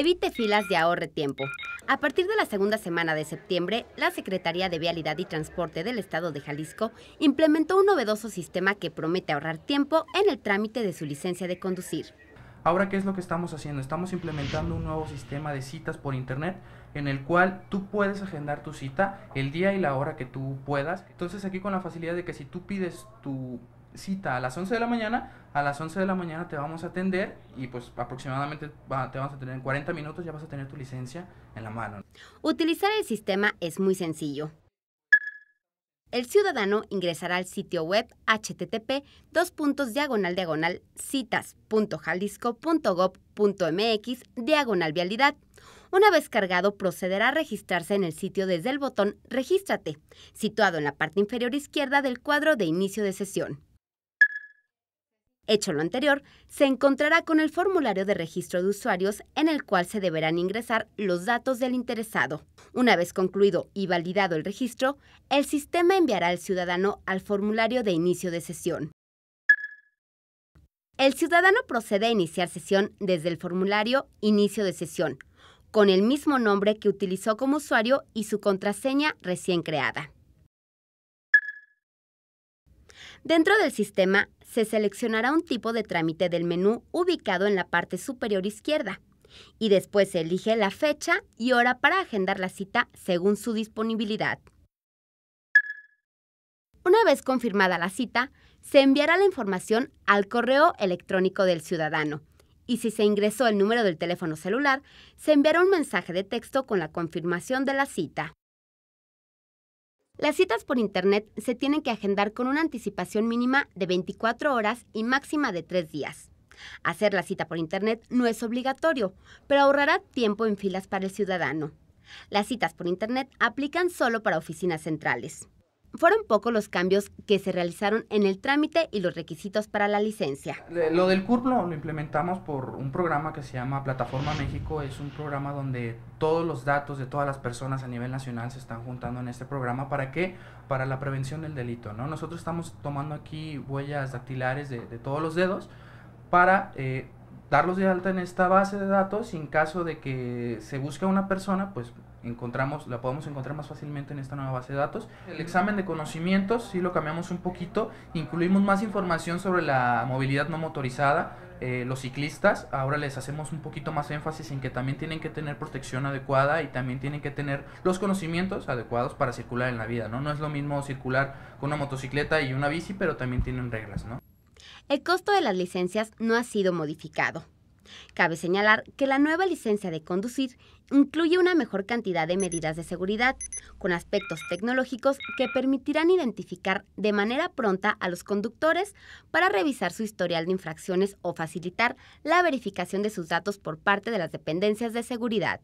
Evite filas de ahorre tiempo. A partir de la segunda semana de septiembre, la Secretaría de Vialidad y Transporte del Estado de Jalisco implementó un novedoso sistema que promete ahorrar tiempo en el trámite de su licencia de conducir. Ahora, ¿qué es lo que estamos haciendo? Estamos implementando un nuevo sistema de citas por Internet en el cual tú puedes agendar tu cita el día y la hora que tú puedas. Entonces aquí con la facilidad de que si tú pides tu cita a las 11 de la mañana, a las 11 de la mañana te vamos a atender y pues aproximadamente te vamos a tener en 40 minutos ya vas a tener tu licencia en la mano. Utilizar el sistema es muy sencillo. El ciudadano ingresará al sitio web http dos puntos diagonal diagonal vialidad. Una vez cargado, procederá a registrarse en el sitio desde el botón Regístrate, situado en la parte inferior izquierda del cuadro de inicio de sesión. Hecho lo anterior, se encontrará con el formulario de registro de usuarios en el cual se deberán ingresar los datos del interesado. Una vez concluido y validado el registro, el sistema enviará al ciudadano al formulario de inicio de sesión. El ciudadano procede a iniciar sesión desde el formulario Inicio de sesión, con el mismo nombre que utilizó como usuario y su contraseña recién creada. Dentro del sistema se seleccionará un tipo de trámite del menú ubicado en la parte superior izquierda y después se elige la fecha y hora para agendar la cita según su disponibilidad. Una vez confirmada la cita, se enviará la información al correo electrónico del ciudadano y si se ingresó el número del teléfono celular, se enviará un mensaje de texto con la confirmación de la cita. Las citas por Internet se tienen que agendar con una anticipación mínima de 24 horas y máxima de 3 días. Hacer la cita por Internet no es obligatorio, pero ahorrará tiempo en filas para el ciudadano. Las citas por Internet aplican solo para oficinas centrales fueron pocos los cambios que se realizaron en el trámite y los requisitos para la licencia. Lo del CURP lo, implementamos por un programa que se llama Plataforma México. Es un programa donde todos los datos de todas las personas a nivel nacional se están juntando en este programa. ¿Para qué? Para la prevención del delito. ¿no? Nosotros estamos tomando aquí huellas dactilares de, todos los dedos para eh, darlos de alta en esta base de datos y en caso de que se busque una persona, pues encontramos, la podemos encontrar más fácilmente en esta nueva base de datos. El examen de conocimientos sí lo cambiamos un poquito, incluimos más información sobre la movilidad no motorizada, eh, los ciclistas, ahora les hacemos un poquito más énfasis en que también tienen que tener protección adecuada y también tienen que tener los conocimientos adecuados para circular en la vida, ¿no? No es lo mismo circular con una motocicleta y una bici, pero también tienen reglas, ¿no? El costo de las licencias no ha sido modificado. Cabe señalar que la nueva licencia de conducir incluye una mejor cantidad de medidas de seguridad, con aspectos tecnológicos que permitirán identificar de manera pronta a los conductores para revisar su historial de infracciones o facilitar la verificación de sus datos por parte de las dependencias de seguridad.